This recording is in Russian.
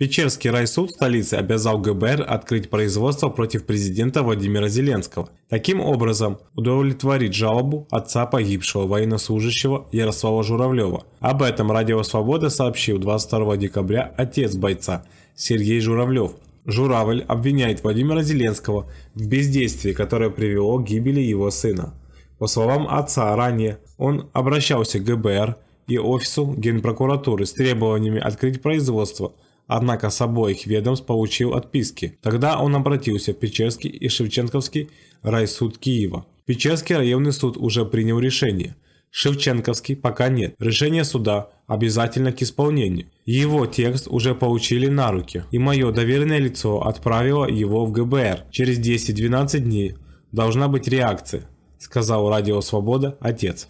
Печерский райсуд столицы обязал ГБР открыть производство против президента Владимира Зеленского. Таким образом, удовлетворить жалобу отца погибшего военнослужащего Ярослава Журавлева. Об этом Радио Свобода сообщил 22 декабря отец бойца Сергей Журавлев. Журавль обвиняет Владимира Зеленского в бездействии, которое привело к гибели его сына. По словам отца, ранее он обращался к ГБР и офису Генпрокуратуры с требованиями открыть производство – Однако с обоих ведомств получил отписки. Тогда он обратился в Печерский и Шевченковский райсуд Киева. Печерский районный суд уже принял решение. Шевченковский пока нет. Решение суда обязательно к исполнению. Его текст уже получили на руки, и мое доверенное лицо отправило его в ГБР. Через 10-12 дней должна быть реакция, сказал Радио Свобода отец.